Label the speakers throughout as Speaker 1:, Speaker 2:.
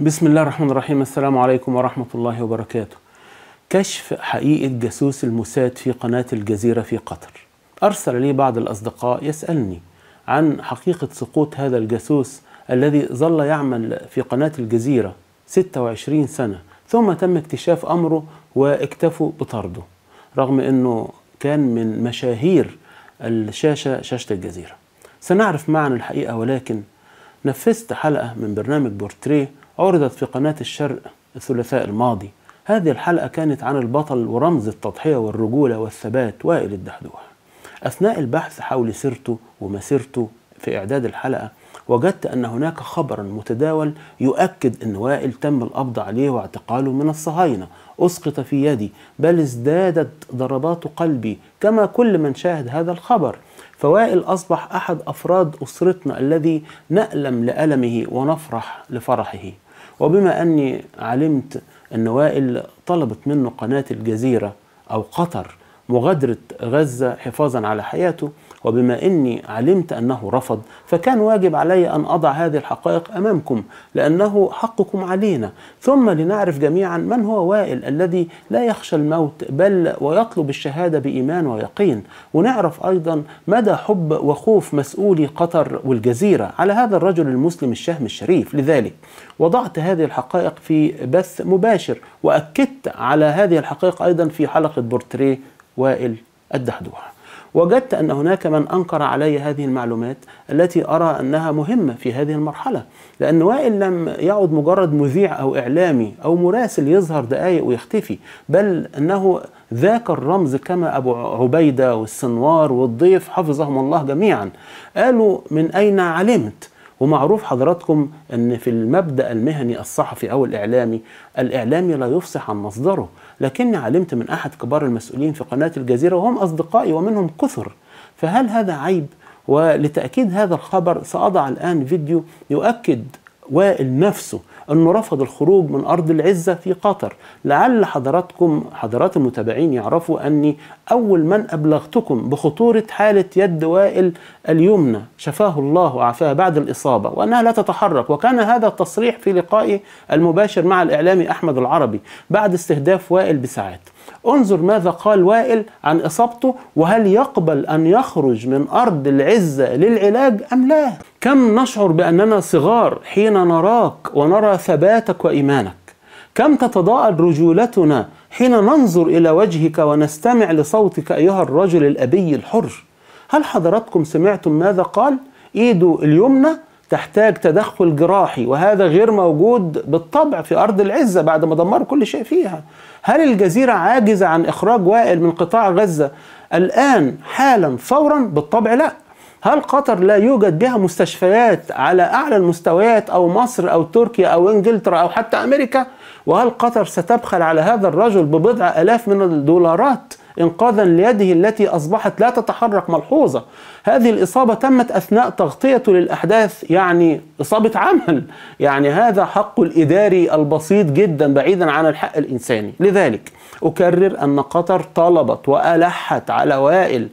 Speaker 1: بسم الله الرحمن الرحيم السلام عليكم ورحمة الله وبركاته كشف حقيقة جاسوس الموساد في قناة الجزيرة في قطر أرسل لي بعض الأصدقاء يسألني عن حقيقة سقوط هذا الجاسوس الذي ظل يعمل في قناة الجزيرة 26 سنة ثم تم اكتشاف أمره واكتفوا بطرده رغم أنه كان من مشاهير الشاشة شاشة الجزيرة سنعرف معا الحقيقة ولكن نفذت حلقة من برنامج بورتريه عرضت في قناة الشرق الثلاثاء الماضي هذه الحلقة كانت عن البطل ورمز التضحية والرجولة والثبات وائل الدحدوح أثناء البحث حول سيرته ومسيرته في إعداد الحلقة وجدت أن هناك خبرا متداول يؤكد أن وائل تم القبض عليه واعتقاله من الصهاينة أسقط في يدي بل ازدادت ضربات قلبي كما كل من شاهد هذا الخبر فوائل أصبح أحد أفراد أسرتنا الذي نألم لألمه ونفرح لفرحه وبما أني علمت أن وائل طلبت منه قناة الجزيرة أو قطر مغادرة غزة حفاظا على حياته وبما أني علمت أنه رفض فكان واجب علي أن أضع هذه الحقائق أمامكم لأنه حقكم علينا ثم لنعرف جميعا من هو وائل الذي لا يخشى الموت بل ويطلب الشهادة بإيمان ويقين ونعرف أيضا مدى حب وخوف مسؤولي قطر والجزيرة على هذا الرجل المسلم الشهم الشريف لذلك وضعت هذه الحقائق في بث مباشر وأكدت على هذه الحقائق أيضا في حلقة بورتريه وائل الدحدوح وجدت أن هناك من أنكر علي هذه المعلومات التي أرى أنها مهمة في هذه المرحلة لأن وائل لم يعد مجرد مذيع أو إعلامي أو مراسل يظهر دقايق ويختفي بل أنه ذاك الرمز كما أبو عبيدة والسنوار والضيف حفظهم الله جميعا قالوا من أين علمت ومعروف حضراتكم أن في المبدأ المهني الصحفي أو الإعلامي الإعلامي لا يفصح عن مصدره لكني علمت من أحد كبار المسؤولين في قناة الجزيرة وهم أصدقائي ومنهم كثر فهل هذا عيب؟ ولتأكيد هذا الخبر سأضع الآن فيديو يؤكد وائل نفسه انه رفض الخروج من ارض العزه في قطر لعل حضراتكم حضرات المتابعين يعرفوا اني اول من ابلغتكم بخطوره حاله يد وائل اليمنى شفاه الله وعافاه بعد الاصابه وانها لا تتحرك وكان هذا التصريح في لقائي المباشر مع الاعلامي احمد العربي بعد استهداف وائل بساعات انظر ماذا قال وائل عن إصابته وهل يقبل أن يخرج من أرض العزة للعلاج أم لا كم نشعر بأننا صغار حين نراك ونرى ثباتك وإيمانك كم تتضاءل رجولتنا حين ننظر إلى وجهك ونستمع لصوتك أيها الرجل الأبي الحر هل حضراتكم سمعتم ماذا قال؟ إيده اليمنى تحتاج تدخل جراحي وهذا غير موجود بالطبع في ارض العزه بعد ما دمروا كل شيء فيها. هل الجزيره عاجزه عن اخراج وائل من قطاع غزه الان حالا فورا؟ بالطبع لا. هل قطر لا يوجد بها مستشفيات على اعلى المستويات او مصر او تركيا او انجلترا او حتى امريكا؟ وهل قطر ستبخل على هذا الرجل ببضع الاف من الدولارات إنقاذا ليده التي أصبحت لا تتحرك ملحوظة هذه الإصابة تمت أثناء تغطيته للأحداث يعني إصابة عمل يعني هذا حق الإداري البسيط جدا بعيدا عن الحق الإنساني لذلك أكرر أن قطر طلبت وألحت على وائل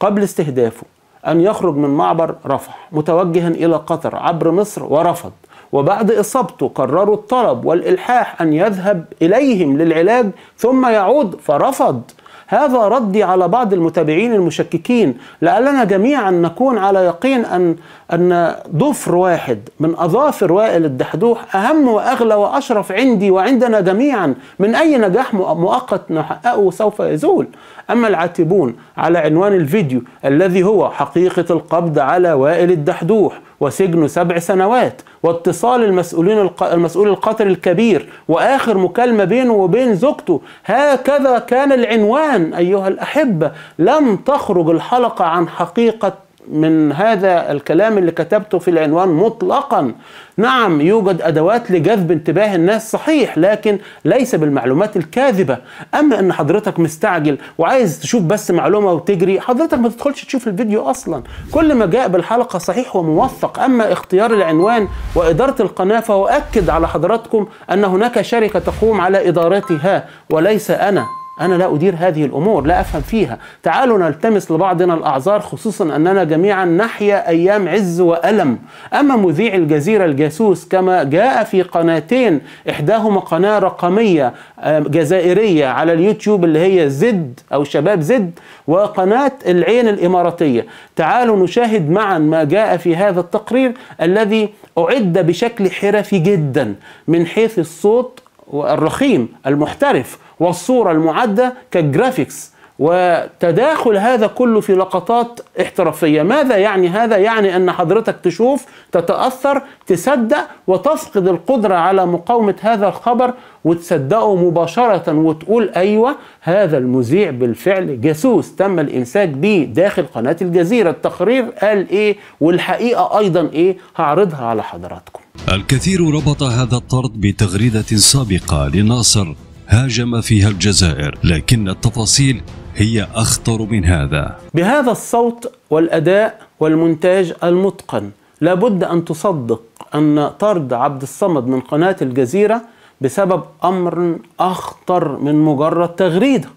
Speaker 1: قبل استهدافه أن يخرج من معبر رفح متوجها إلى قطر عبر مصر ورفض وبعد إصابته قرروا الطلب والإلحاح أن يذهب إليهم للعلاج ثم يعود فرفض هذا ردي على بعض المتابعين المشككين لعلنا جميعا نكون على يقين أن أن ضفر واحد من أظافر وائل الدحدوح أهم وأغلى وأشرف عندي وعندنا جميعا من أي نجاح مؤقت نحققه سوف يزول أما العاتبون على عنوان الفيديو الذي هو حقيقة القبض على وائل الدحدوح وسجن سبع سنوات واتصال المسؤولين المسؤول القطر الكبير واخر مكالمه بينه وبين زوجته هكذا كان العنوان ايها الاحبه لم تخرج الحلقه عن حقيقه من هذا الكلام اللي كتبته في العنوان مطلقا نعم يوجد أدوات لجذب انتباه الناس صحيح لكن ليس بالمعلومات الكاذبة أما أن حضرتك مستعجل وعايز تشوف بس معلومة وتجري حضرتك ما تدخلش تشوف الفيديو أصلا كل ما جاء بالحلقة صحيح وموثق أما اختيار العنوان وإدارة القناة فأؤكد على حضراتكم أن هناك شركة تقوم على إدارتها وليس أنا أنا لا أدير هذه الأمور لا أفهم فيها تعالوا نلتمس لبعضنا الأعذار خصوصا أننا جميعا نحيا أيام عز وألم أما مذيع الجزيرة الجاسوس كما جاء في قناتين إحداهما قناة رقمية آه، جزائرية على اليوتيوب اللي هي زد أو شباب زد وقناة العين الإماراتية تعالوا نشاهد معا ما جاء في هذا التقرير الذي أعد بشكل حرفي جدا من حيث الصوت الرخيم المحترف والصورة المعدة كجرافيكس وتداخل هذا كله في لقطات احترافية ماذا يعني هذا؟ يعني أن حضرتك تشوف تتأثر تصدق وتفقد القدرة على مقاومة هذا الخبر وتصدقه مباشرة وتقول أيوة هذا المذيع بالفعل جاسوس تم الإمساك به داخل قناة الجزيرة التقرير قال إيه والحقيقة أيضا إيه هعرضها على حضراتكم
Speaker 2: الكثير ربط هذا الطرد بتغريدة سابقة لناصر هاجم فيها الجزائر لكن التفاصيل هي أخطر من هذا
Speaker 1: بهذا الصوت والأداء والمونتاج المتقن لابد أن تصدق أن طرد عبد الصمد من قناة الجزيرة بسبب أمر أخطر من مجرد تغريدة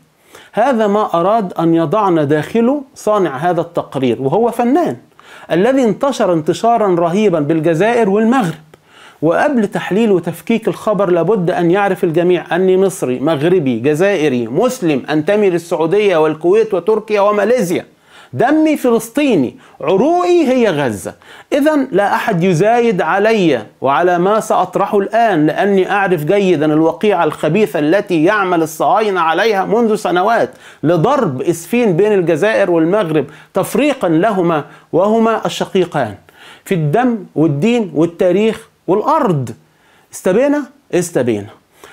Speaker 1: هذا ما أراد أن يضعنا داخله صانع هذا التقرير وهو فنان الذي انتشر انتشارا رهيبا بالجزائر والمغرب وقبل تحليل وتفكيك الخبر لابد أن يعرف الجميع أني مصري مغربي جزائري مسلم أنتمي للسعودية والكويت وتركيا وماليزيا دمي فلسطيني عروقي هي غزة إذا لا أحد يزايد علي وعلى ما سأطرحه الآن لأني أعرف جيدا الوقيعة الخبيثة التي يعمل الصهاينة عليها منذ سنوات لضرب إسفين بين الجزائر والمغرب تفريقا لهما وهما الشقيقان في الدم والدين والتاريخ والأرض استبينا استبينا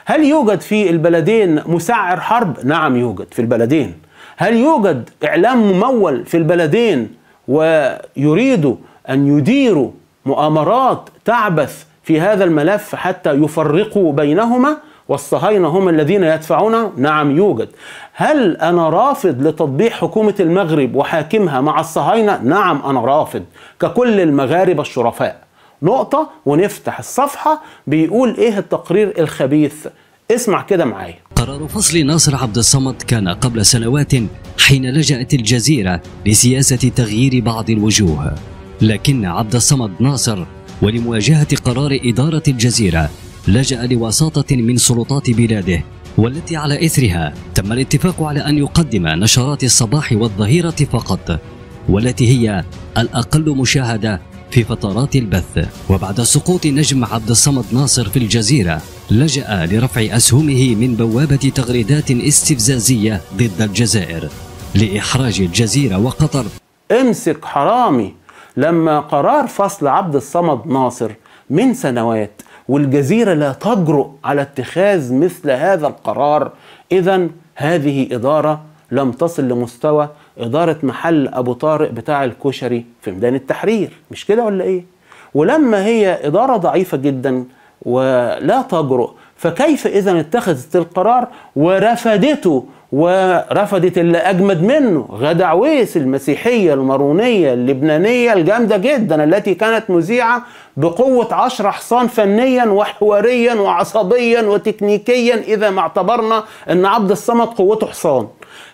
Speaker 1: هل يوجد في البلدين مسعر حرب؟ نعم يوجد في البلدين هل يوجد إعلام ممول في البلدين ويريدوا أن يديروا مؤامرات تعبث في هذا الملف حتى يفرقوا بينهما والصهاينة هم الذين يدفعون نعم يوجد هل أنا رافض لتطبيع حكومة المغرب وحاكمها مع الصهاينة؟ نعم أنا رافض ككل المغاربة الشرفاء نقطة ونفتح الصفحة بيقول إيه التقرير الخبيث اسمع كده معايا
Speaker 2: قرار فصل ناصر عبد الصمد كان قبل سنوات حين لجأت الجزيرة لسياسة تغيير بعض الوجوه لكن عبد الصمد ناصر ولمواجهة قرار إدارة الجزيرة لجأ لوساطة من سلطات بلاده والتي على إثرها تم الاتفاق على أن يقدم نشرات الصباح والظهيرة فقط والتي هي الأقل مشاهدة في فترات البث وبعد سقوط نجم عبد الصمد ناصر في الجزيرة لجأ لرفع أسهمه من بوابة تغريدات استفزازية ضد الجزائر لإحراج الجزيرة وقطر
Speaker 1: امسك حرامي لما قرار فصل عبد الصمد ناصر من سنوات والجزيرة لا تجرؤ على اتخاذ مثل هذا القرار إذا هذه إدارة لم تصل لمستوى إدارة محل أبو طارق بتاع الكشري في ميدان التحرير مش كده ولا إيه؟ ولما هي إدارة ضعيفة جدا ولا تجرؤ فكيف إذا اتخذت القرار ورفضته ورفضت اللي أجمد منه غدا عويس المسيحية المارونية اللبنانية الجامدة جدا التي كانت مذيعة بقوة عشر حصان فنيا وحواريا وعصبيا وتكنيكيا إذا ما اعتبرنا أن عبد الصمد قوته حصان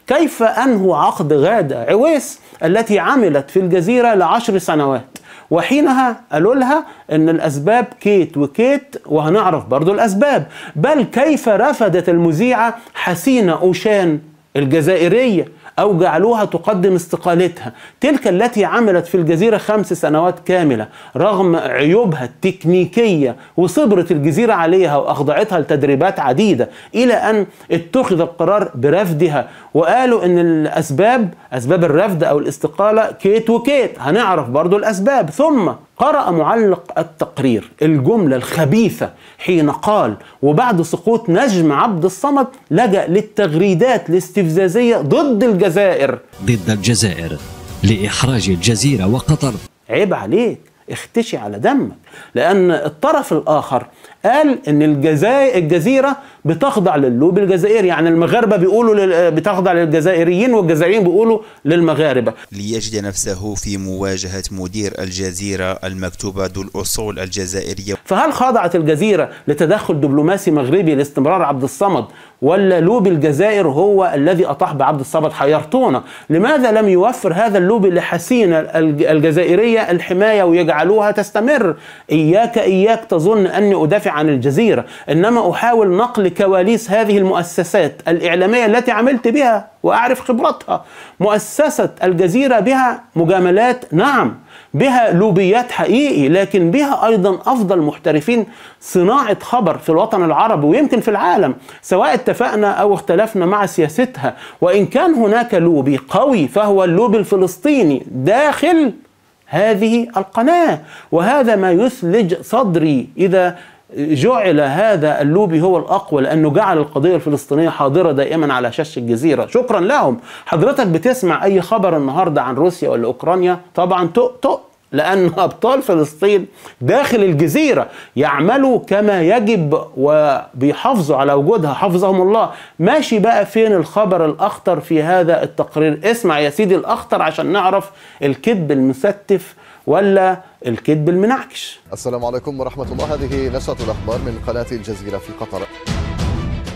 Speaker 1: كيف أنهوا عقد غادة عويس التي عملت في الجزيرة لعشر سنوات وحينها قالوا لها ان الاسباب كيت وكيت وهنعرف برضو الاسباب بل كيف رفضت المذيعه حسينه اوشان الجزائريه أو جعلوها تقدم استقالتها تلك التي عملت في الجزيرة خمس سنوات كاملة رغم عيوبها التكنيكية وصبرت الجزيرة عليها وأخضعتها لتدريبات عديدة إلى أن اتخذ القرار برفدها وقالوا أن الأسباب أسباب الرفض أو الاستقالة كيت وكيت هنعرف برضو الأسباب ثم قرأ معلق التقرير الجملة الخبيثة حين قال وبعد سقوط نجم عبد الصمد لجأ للتغريدات الاستفزازية ضد الجزائر
Speaker 2: ضد الجزائر لإحراج الجزيرة وقطر
Speaker 1: عيب عليك اختشي على دمك لأن الطرف الآخر قال إن الجزائر الجزيرة بتخضع للوب الجزائري يعني المغاربة بيقولوا بتخضع للجزائريين والجزائريين بيقولوا للمغاربة ليجد نفسه في مواجهة مدير الجزيرة المكتوبة ذو الأصول الجزائرية فهل خضعت الجزيرة لتدخل دبلوماسي مغربي لاستمرار عبد الصمد ولا لوبي الجزائر هو الذي أطاح بعبد الصمد حيرتونا لماذا لم يوفر هذا اللوبي لحسين الجزائرية الحماية ويجعلوها تستمر إياك إياك تظن أني أدافع عن الجزيرة إنما أحاول نقل كواليس هذه المؤسسات الإعلامية التي عملت بها وأعرف خبرتها مؤسسة الجزيرة بها مجاملات نعم بها لوبيات حقيقي لكن بها أيضا أفضل محترفين صناعة خبر في الوطن العربي ويمكن في العالم سواء اتفقنا أو اختلفنا مع سياستها وإن كان هناك لوبي قوي فهو اللوبي الفلسطيني داخل هذه القناة وهذا ما يثلج صدري إذا جعل هذا اللوبي هو الأقوى لأنه جعل القضية الفلسطينية حاضرة دائما على شاشة الجزيرة شكرا لهم حضرتك بتسمع أي خبر النهاردة عن روسيا ولا أوكرانيا طبعا تؤ تؤ لأن أبطال فلسطين داخل الجزيرة يعملوا كما يجب وبيحافظوا على وجودها حفظهم الله ماشي بقى فين الخبر الأخطر في هذا التقرير اسمع يا سيدي الأخطر عشان نعرف الكذب المستف ولا الكذب المنعكش السلام عليكم ورحمة الله هذه نشرة الأخبار من قناة الجزيرة في قطر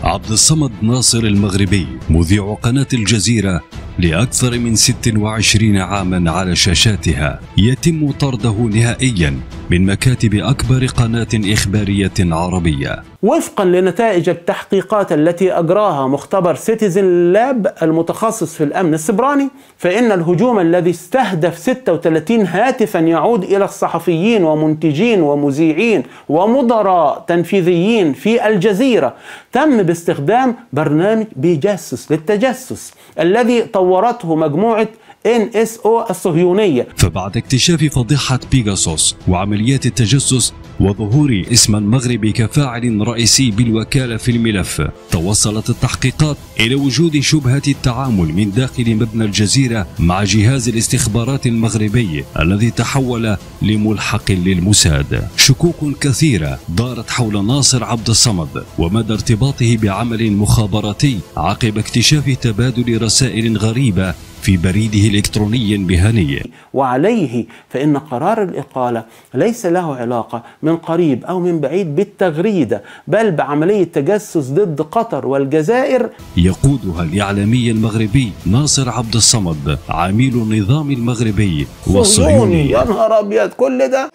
Speaker 2: عبد الصمد ناصر المغربي مذيع قناة الجزيرة لأكثر من 26 عاما على شاشاتها يتم طرده نهائيا من مكاتب أكبر قناة إخبارية عربية
Speaker 1: وفقا لنتائج التحقيقات التي أجراها مختبر سيتيزن لاب المتخصص في الأمن السبراني فإن الهجوم الذي استهدف 36 هاتفا يعود إلى الصحفيين ومنتجين ومذيعين ومدراء تنفيذيين في الجزيرة تم باستخدام برنامج بيجاسوس للتجسس الذي طور صورته مجموعة ان اس او الصهيونية
Speaker 2: فبعد اكتشاف فضيحة بيجاسوس وعمليات التجسس وظهور اسم المغرب كفاعل رئيسي بالوكالة في الملف توصلت التحقيقات إلى وجود شبهة التعامل من داخل مبنى الجزيرة مع جهاز الاستخبارات المغربي الذي تحول لملحق للموساد شكوك كثيرة دارت حول ناصر عبد الصمد ومدى ارتباطه بعمل مخابراتي عقب اكتشاف تبادل رسائل غريبة في بريده الإلكتروني بهني
Speaker 1: وعليه فإن قرار الإقالة ليس له علاقة من قريب أو من بعيد بالتغريدة بل بعملية تجسس ضد قطر والجزائر
Speaker 2: يقودها الإعلامي المغربي ناصر عبد الصمد عميل النظام المغربي والصهيوني يا نهار
Speaker 1: أبيض كل ده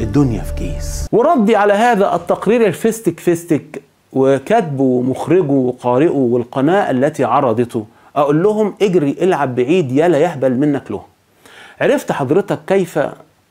Speaker 1: الدنيا في كيس وردي على هذا التقرير الفستك فيستك وكاتبه ومخرجه وقارئه والقناة التي عرضته أقول لهم اجري العب بعيد يلا يهبل منك له عرفت حضرتك كيف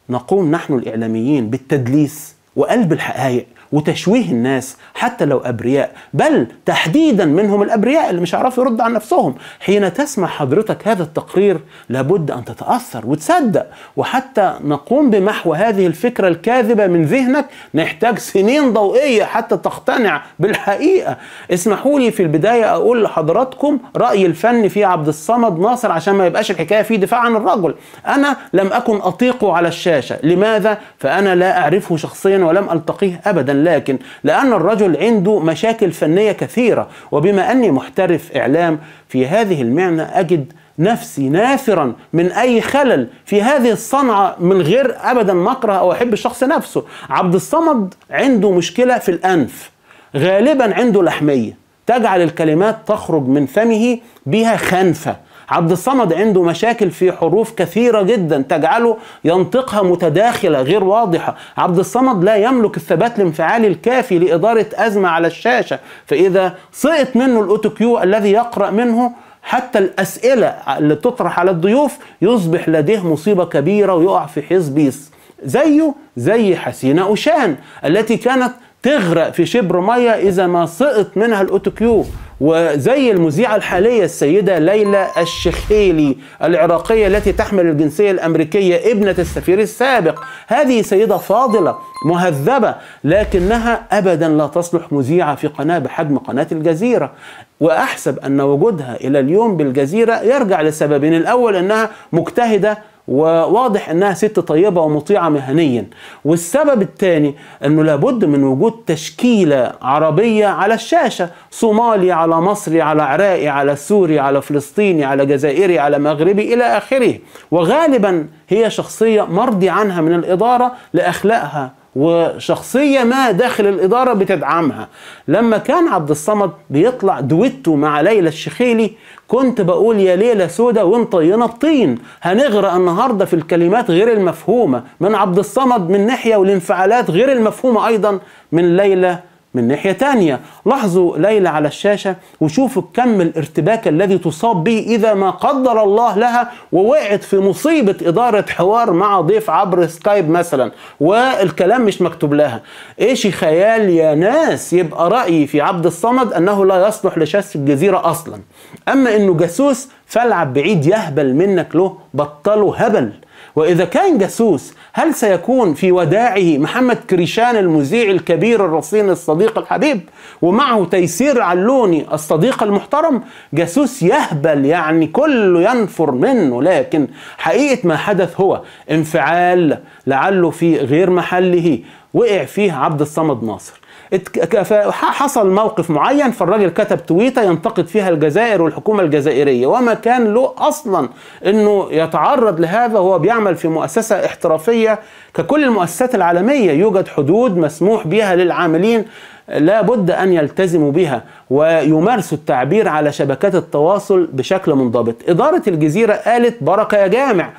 Speaker 1: نقوم نحن الإعلاميين بالتدليس وقلب الحقائق وتشويه الناس حتى لو ابرياء بل تحديدا منهم الابرياء اللي مش هيعرفوا يردوا عن نفسهم حين تسمع حضرتك هذا التقرير لابد ان تتاثر وتصدق وحتى نقوم بمحو هذه الفكره الكاذبه من ذهنك نحتاج سنين ضوئيه حتى تقتنع بالحقيقه اسمحوا لي في البدايه اقول لحضراتكم راي الفني في عبد الصمد ناصر عشان ما يبقاش الحكايه في دفاع عن الرجل انا لم اكن اطيقه على الشاشه لماذا فانا لا اعرفه شخصيا ولم التقيه ابدا لكن لأن الرجل عنده مشاكل فنية كثيرة وبما أني محترف إعلام في هذه المعنى أجد نفسي نافرا من اي خلل في هذه الصنعه من غير ابدا ما اكره او احب الشخص نفسه عبد الصمد عنده مشكله في الانف غالبا عنده لحميه تجعل الكلمات تخرج من فمه بها خنفه عبد الصمد عنده مشاكل في حروف كثيرة جدا تجعله ينطقها متداخلة غير واضحة عبد الصمد لا يملك الثبات الانفعالي الكافي لإدارة أزمة على الشاشة فإذا سقط منه الأوتوكيو الذي يقرأ منه حتى الأسئلة اللي تطرح على الضيوف يصبح لديه مصيبة كبيرة ويقع في حيز زيه زي حسينة أوشان التي كانت تغرق في شبر مية إذا ما سقط منها الأوتوكيو وزي المذيعة الحالية السيدة ليلى الشخيلي العراقية التي تحمل الجنسية الأمريكية ابنة السفير السابق هذه سيدة فاضلة مهذبة لكنها أبدا لا تصلح مذيعة في قناة بحجم قناة الجزيرة وأحسب أن وجودها إلى اليوم بالجزيرة يرجع لسببين الأول أنها مجتهدة وواضح انها ست طيبه ومطيعه مهنيا والسبب الثاني انه لابد من وجود تشكيله عربيه على الشاشه صومالي على مصري على عراقي على سوري على فلسطيني على جزائري على مغربي الى اخره وغالبا هي شخصيه مرضي عنها من الاداره لاخلاقها وشخصيه ما داخل الاداره بتدعمها لما كان عبد الصمد بيطلع دويتو مع ليلى الشخيلي كنت بقول يا ليلى سودا وانطينا الطين هنغرق النهارده في الكلمات غير المفهومه من عبد الصمد من ناحيه والانفعالات غير المفهومه ايضا من ليلى من ناحية تانية لاحظوا ليلى على الشاشة وشوفوا كم الارتباك الذي تصاب به إذا ما قدر الله لها ووقعت في مصيبة إدارة حوار مع ضيف عبر سكايب مثلا والكلام مش مكتوب لها إيش خيال يا ناس يبقى رأيي في عبد الصمد أنه لا يصلح لشاش الجزيرة أصلا أما أنه جاسوس فالعب بعيد يهبل منك له بطله هبل وإذا كان جاسوس هل سيكون في وداعه محمد كريشان المذيع الكبير الرصين الصديق الحبيب ومعه تيسير علوني الصديق المحترم جاسوس يهبل يعني كله ينفر منه لكن حقيقة ما حدث هو انفعال لعله في غير محله وقع فيه عبد الصمد ناصر حصل موقف معين فالراجل كتب تويته ينتقد فيها الجزائر والحكومه الجزائريه وما كان له اصلا انه يتعرض لهذا وهو بيعمل في مؤسسه احترافيه ككل المؤسسات العالميه يوجد حدود مسموح بها للعاملين لا بد أن يلتزموا بها ويمارسوا التعبير على شبكات التواصل بشكل منضبط إدارة الجزيرة قالت بركة يا جامع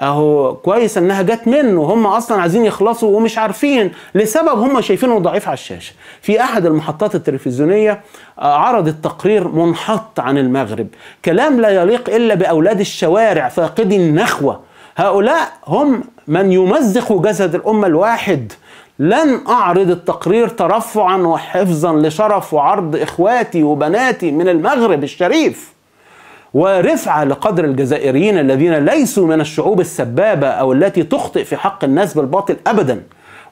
Speaker 1: اهو كويس انها جت منه هم اصلا عايزين يخلصوا ومش عارفين لسبب هم شايفينه ضعيف على الشاشه في احد المحطات التلفزيونيه آه، عرضت تقرير منحط عن المغرب كلام لا يليق الا باولاد الشوارع فاقدي النخوه هؤلاء هم من يمزق جسد الامه الواحد لن أعرض التقرير ترفعا وحفظا لشرف وعرض إخواتي وبناتي من المغرب الشريف ورفعة لقدر الجزائريين الذين ليسوا من الشعوب السبابة أو التي تخطئ في حق الناس بالباطل أبدا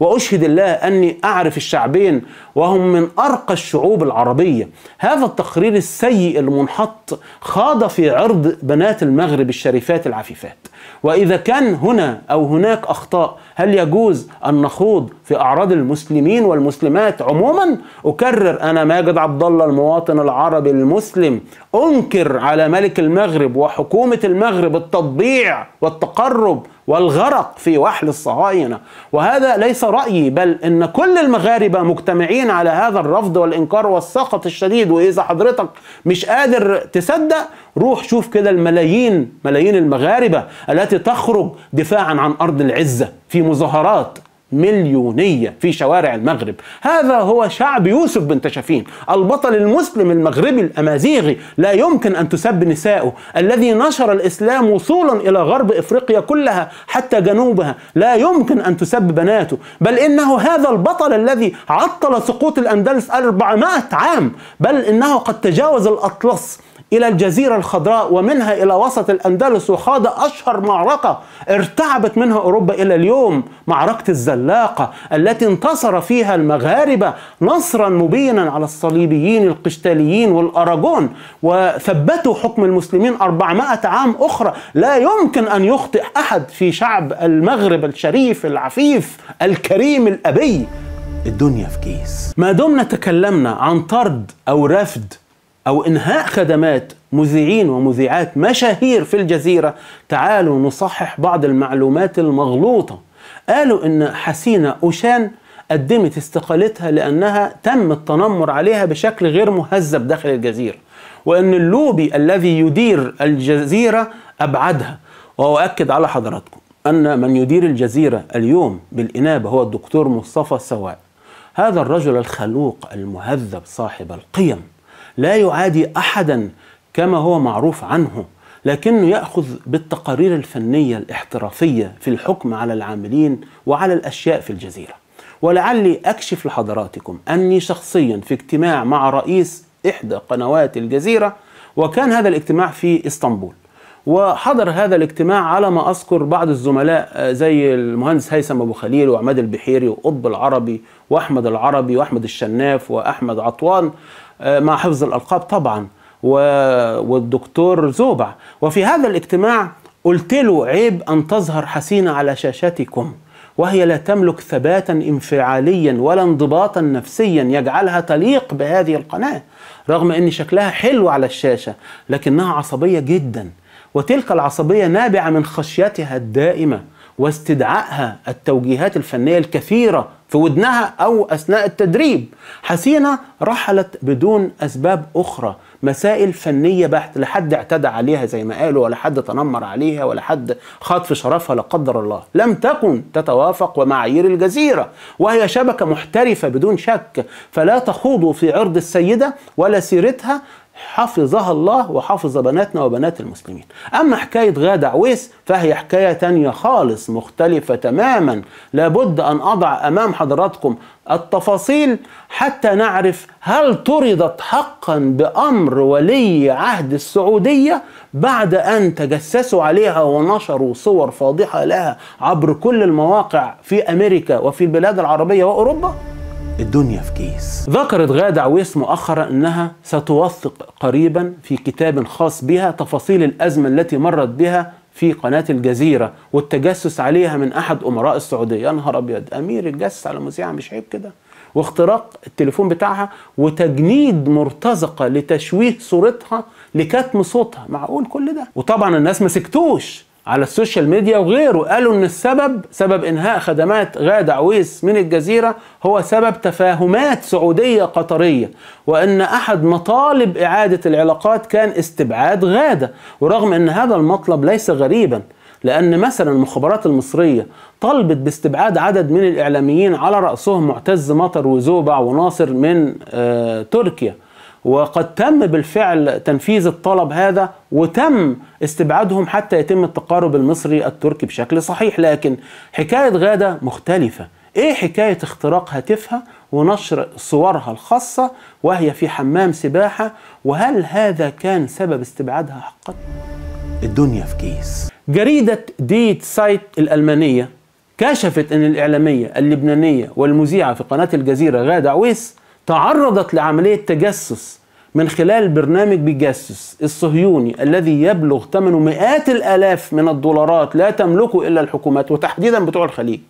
Speaker 1: وأشهد الله أني أعرف الشعبين وهم من أرقى الشعوب العربية هذا التقرير السيء المنحط خاض في عرض بنات المغرب الشريفات العفيفات وإذا كان هنا أو هناك أخطاء هل يجوز أن نخوض في أعراض المسلمين والمسلمات عموما أكرر أنا ماجد عبد الله المواطن العربي المسلم أنكر على ملك المغرب وحكومة المغرب التطبيع والتقرب والغرق في وحل الصهاينة وهذا ليس رأيي بل إن كل المغاربة مجتمعين على هذا الرفض والإنكار والسخط الشديد وإذا حضرتك مش قادر تصدق روح شوف كده الملايين ملايين المغاربة التي تخرج دفاعا عن أرض العزة في مظاهرات مليونية في شوارع المغرب هذا هو شعب يوسف بن تشافين البطل المسلم المغربي الأمازيغي لا يمكن أن تسب نسائه الذي نشر الإسلام وصولا إلى غرب إفريقيا كلها حتى جنوبها لا يمكن أن تسب بناته بل إنه هذا البطل الذي عطل سقوط الأندلس 400 عام بل إنه قد تجاوز الأطلس إلى الجزيرة الخضراء ومنها إلى وسط الأندلس وخاض أشهر معركة ارتعبت منها أوروبا إلى اليوم معركة الزلاقة التي انتصر فيها المغاربة نصرا مبينا على الصليبيين القشتاليين والأراجون وثبتوا حكم المسلمين 400 عام أخرى لا يمكن أن يخطئ أحد في شعب المغرب الشريف العفيف الكريم الأبي الدنيا في كيس ما دمنا تكلمنا عن طرد أو رفض أو إنهاء خدمات مذيعين ومذيعات مشاهير في الجزيرة تعالوا نصحح بعض المعلومات المغلوطة قالوا إن حسينة أوشان قدمت استقالتها لأنها تم التنمر عليها بشكل غير مهذب داخل الجزيرة وأن اللوبي الذي يدير الجزيرة أبعدها وأؤكد على حضراتكم أن من يدير الجزيرة اليوم بالإنابة هو الدكتور مصطفى سواء هذا الرجل الخلوق المهذب صاحب القيم لا يعادي أحدا كما هو معروف عنه لكنه ياخذ بالتقارير الفنيه الاحترافيه في الحكم على العاملين وعلى الاشياء في الجزيره ولعلي اكشف لحضراتكم اني شخصيا في اجتماع مع رئيس احدى قنوات الجزيره وكان هذا الاجتماع في اسطنبول وحضر هذا الاجتماع على ما اذكر بعض الزملاء آه، زي المهندس هيثم ابو خليل وعماد البحيري وقطب العربي واحمد العربي واحمد الشناف واحمد عطوان آه، مع حفظ الألقاب طبعا والدكتور زوبع وفي هذا الاجتماع قلت له عيب أن تظهر حسينة على شاشاتكم وهي لا تملك ثباتا انفعاليا ولا انضباطا نفسيا يجعلها تليق بهذه القناة رغم أن شكلها حلو على الشاشة لكنها عصبية جدا وتلك العصبية نابعة من خشيتها الدائمة واستدعائها التوجيهات الفنية الكثيرة في ودنها أو أثناء التدريب حسينة رحلت بدون أسباب أخرى مسائل فنية بحت لا حد اعتدى عليها زي ما قالوا ولا حد تنمر عليها ولا حد خاض في شرفها لا قدر الله لم تكن تتوافق ومعايير الجزيرة وهي شبكة محترفة بدون شك فلا تخوض في عرض السيدة ولا سيرتها حفظها الله وحفظ بناتنا وبنات المسلمين أما حكاية غادة عويس فهي حكاية تانية خالص مختلفة تماما لابد أن أضع أمام حضراتكم التفاصيل حتى نعرف هل طردت حقا بأمر ولي عهد السعودية بعد أن تجسسوا عليها ونشروا صور فاضحة لها عبر كل المواقع في أمريكا وفي البلاد العربية وأوروبا؟ الدنيا في كيس ذكرت غادة عويس مؤخرا أنها ستوثق قريبا في كتاب خاص بها تفاصيل الأزمة التي مرت بها في قناة الجزيرة والتجسس عليها من أحد أمراء السعودية يا نهار أبيض أمير الجسس على مذيعة مش عيب كده واختراق التليفون بتاعها وتجنيد مرتزقة لتشويه صورتها لكتم صوتها معقول كل ده وطبعا الناس ما سكتوش على السوشيال ميديا وغيره قالوا ان السبب سبب انهاء خدمات غادة عويس من الجزيرة هو سبب تفاهمات سعودية قطرية وان احد مطالب اعادة العلاقات كان استبعاد غادة ورغم ان هذا المطلب ليس غريبا لأن مثلا المخابرات المصرية طلبت باستبعاد عدد من الإعلاميين على رأسهم معتز مطر وزوبع وناصر من آه تركيا وقد تم بالفعل تنفيذ الطلب هذا وتم استبعادهم حتى يتم التقارب المصري التركي بشكل صحيح لكن حكاية غادة مختلفة ايه حكاية اختراق هاتفها ونشر صورها الخاصة وهي في حمام سباحة وهل هذا كان سبب استبعادها حقا؟ الدنيا في كيس جريدة ديت سايت الألمانية كشفت أن الإعلامية اللبنانية والمذيعة في قناة الجزيرة غادة عويس تعرضت لعملية تجسس من خلال برنامج بيجسس الصهيوني الذي يبلغ ثمنه مئات الآلاف من الدولارات لا تملكه إلا الحكومات وتحديدا بتوع الخليج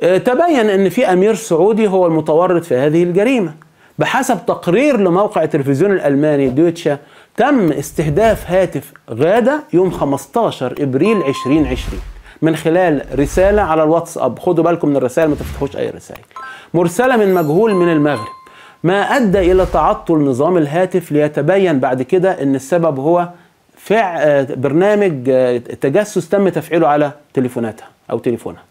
Speaker 1: آه، تبين أن في أمير سعودي هو المتورط في هذه الجريمة بحسب تقرير لموقع التلفزيون الألماني دويتشا تم استهداف هاتف غادة يوم 15 إبريل 2020 من خلال رسالة على الواتساب خدوا بالكم من الرسائل ما تفتحوش أي رسائل مرسلة من مجهول من المغرب ما أدى إلى تعطل نظام الهاتف ليتبين بعد كده أن السبب هو فع آه، برنامج آه، تجسس تم تفعيله على تليفوناتها أو تليفونها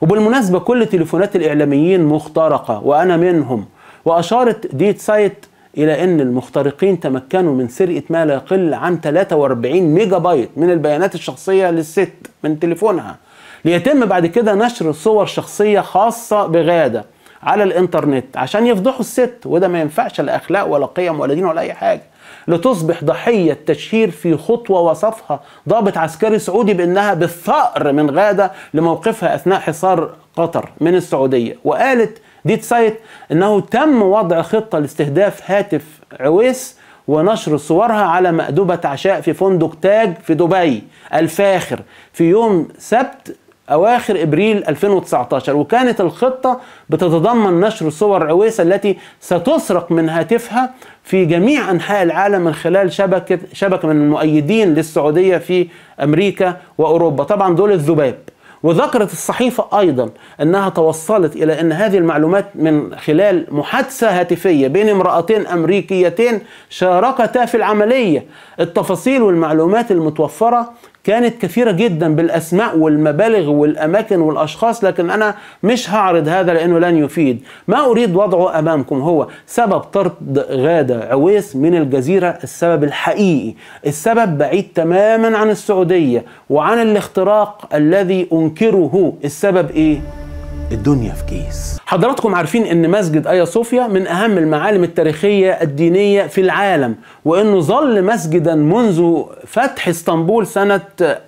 Speaker 1: وبالمناسبة كل تليفونات الإعلاميين مخترقة وأنا منهم وأشارت ديت سايت إلى أن المخترقين تمكنوا من سرقة ما لا يقل عن 43 ميجا بايت من البيانات الشخصية للست من تليفونها ليتم بعد كده نشر صور شخصية خاصة بغادة على الانترنت عشان يفضحوا الست وده ما ينفعش لا اخلاق ولا قيم ولا دين ولا اي حاجه لتصبح ضحيه تشهير في خطوه وصفها ضابط عسكري سعودي بانها بالثأر من غاده لموقفها اثناء حصار قطر من السعوديه وقالت ديت سايت انه تم وضع خطه لاستهداف هاتف عويس ونشر صورها على مأدبة عشاء في فندق تاج في دبي الفاخر في يوم سبت أواخر إبريل 2019 وكانت الخطة بتتضمن نشر صور عويسة التي ستسرق من هاتفها في جميع أنحاء العالم من خلال شبكة شبكة من المؤيدين للسعودية في أمريكا وأوروبا طبعا دول الذباب وذكرت الصحيفة أيضا أنها توصلت إلى أن هذه المعلومات من خلال محادثة هاتفية بين امرأتين أمريكيتين شاركتا في العملية التفاصيل والمعلومات المتوفرة كانت كثيرة جدا بالأسماء والمبالغ والأماكن والأشخاص لكن أنا مش هعرض هذا لأنه لن يفيد ما أريد وضعه أمامكم هو سبب طرد غادة عويس من الجزيرة السبب الحقيقي السبب بعيد تماما عن السعودية وعن الاختراق الذي أنكره السبب إيه؟ الدنيا في كيس حضراتكم عارفين ان مسجد ايا صوفيا من اهم المعالم التاريخيه الدينيه في العالم وانه ظل مسجدا منذ فتح اسطنبول سنه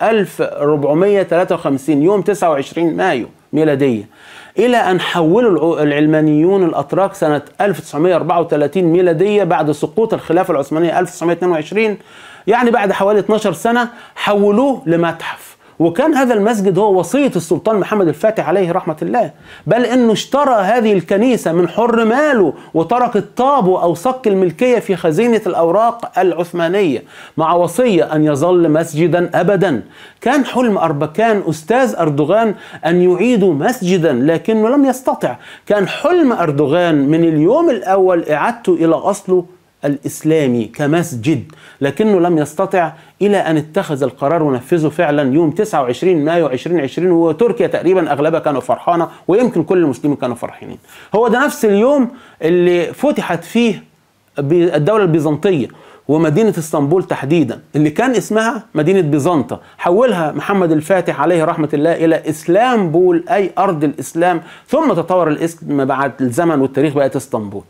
Speaker 1: 1453 يوم 29 مايو ميلاديه الى ان حولوا العلمانيون الاتراك سنه 1934 ميلاديه بعد سقوط الخلافه العثمانيه 1922 يعني بعد حوالي 12 سنه حولوه لمتحف وكان هذا المسجد هو وصية السلطان محمد الفاتح عليه رحمة الله بل أنه اشترى هذه الكنيسة من حر ماله وترك الطابو أو صك الملكية في خزينة الأوراق العثمانية مع وصية أن يظل مسجدا أبدا كان حلم أربكان أستاذ أردوغان أن يعيد مسجدا لكنه لم يستطع كان حلم أردوغان من اليوم الأول إعادته إلى أصله الإسلامي كمسجد لكنه لم يستطع إلى أن اتخذ القرار ونفذه فعلا يوم 29 مايو 2020 وتركيا تقريبا أغلبها كانوا فرحانة ويمكن كل المسلمين كانوا فرحانين هو ده نفس اليوم اللي فتحت فيه الدولة البيزنطية ومدينة اسطنبول تحديدا اللي كان اسمها مدينة بيزنطة حولها محمد الفاتح عليه رحمة الله إلى إسلامبول أي أرض الإسلام ثم تطور الاسم بعد الزمن والتاريخ بقت اسطنبول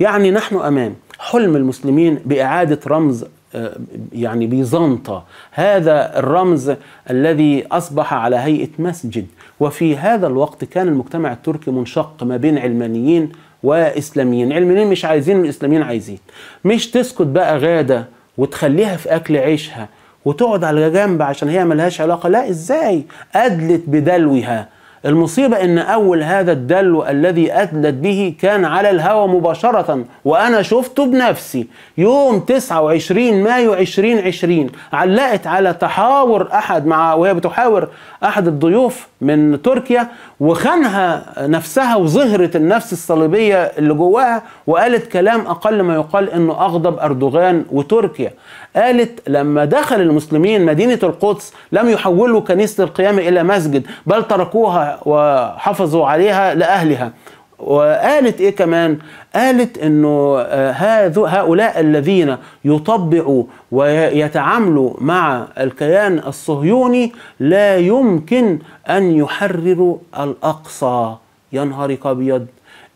Speaker 1: يعني نحن أمام حلم المسلمين بإعادة رمز آه، يعني بيزنطة هذا الرمز الذي أصبح على هيئة مسجد وفي هذا الوقت كان المجتمع التركي منشق ما بين علمانيين وإسلاميين علمانيين مش عايزين الإسلاميين عايزين مش تسكت بقى غادة وتخليها في أكل عيشها وتقعد على جنب عشان هي ملهاش علاقة لا إزاي أدلت بدلوها المصيبة إن أول هذا الدلو الذي أدلت به كان على الهوى مباشرة وأنا شفته بنفسي يوم 29 مايو 2020 علقت على تحاور أحد مع وهي بتحاور أحد الضيوف من تركيا وخانها نفسها وظهرت النفس الصليبية اللي جواها وقالت كلام أقل ما يقال إنه أغضب أردوغان وتركيا قالت لما دخل المسلمين مدينة القدس لم يحولوا كنيسة القيامة إلى مسجد بل تركوها وحفظوا عليها لأهلها وقالت ايه كمان قالت انه آه، هؤلاء الذين يطبقوا ويتعاملوا مع الكيان الصهيوني لا يمكن ان يحرروا الاقصى يا نهارك ابيض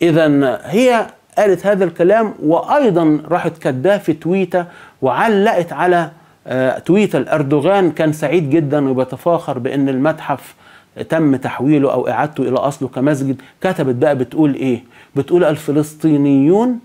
Speaker 1: اذا هي قالت هذا الكلام وأيضا راحت كاتباه في تويتة وعلقت على آه، تويتة الأردوغان كان سعيد جدا وبيتفاخر بأن المتحف تم تحويله أو إعادته إلى أصله كمسجد كتبت بقى بتقول إيه بتقول الفلسطينيون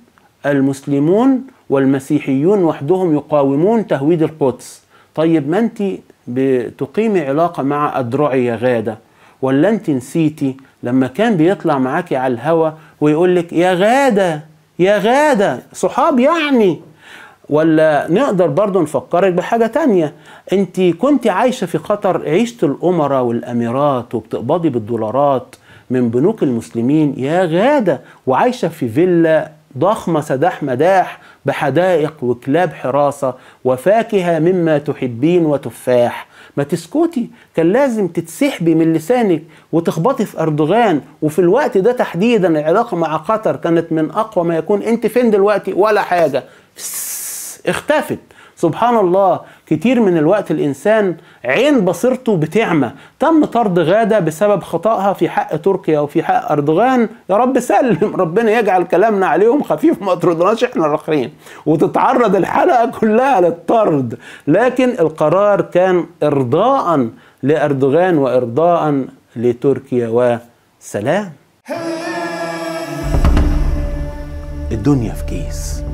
Speaker 1: المسلمون والمسيحيون وحدهم يقاومون تهويد القدس طيب ما أنت بتقيمي علاقة مع أدرعي يا غادة ولا أنت نسيتي لما كان بيطلع معاكي على الهوا ويقول لك يا غادة يا غادة صحاب يعني ولا نقدر برضه نفكرك بحاجة تانية انت كنت عايشة في قطر عيشة الأمراء والأميرات وبتقبضي بالدولارات من بنوك المسلمين يا غادة وعايشة في فيلا ضخمة سداح مداح بحدائق وكلاب حراسة وفاكهة مما تحبين وتفاح ما تسكتي كان لازم تتسحبي من لسانك وتخبطي في اردوغان وفي الوقت ده تحديدا العلاقه مع قطر كانت من اقوى ما يكون انت فين دلوقتي ولا حاجه اختفت سبحان الله كتير من الوقت الإنسان عين بصيرته بتعمى تم طرد غادة بسبب خطأها في حق تركيا وفي حق أردوغان يا رب سلم ربنا يجعل كلامنا عليهم خفيف ما تردناش احنا الآخرين وتتعرض الحلقة كلها للطرد لكن القرار كان إرضاء لأردوغان وإرضاء لتركيا وسلام الدنيا في كيس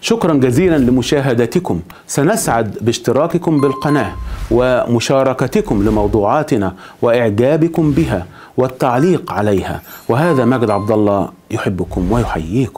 Speaker 1: شكرا جزيلا لمشاهدتكم سنسعد باشتراككم بالقناة ومشاركتكم لموضوعاتنا وإعجابكم بها والتعليق عليها وهذا مجد عبد الله يحبكم ويحييكم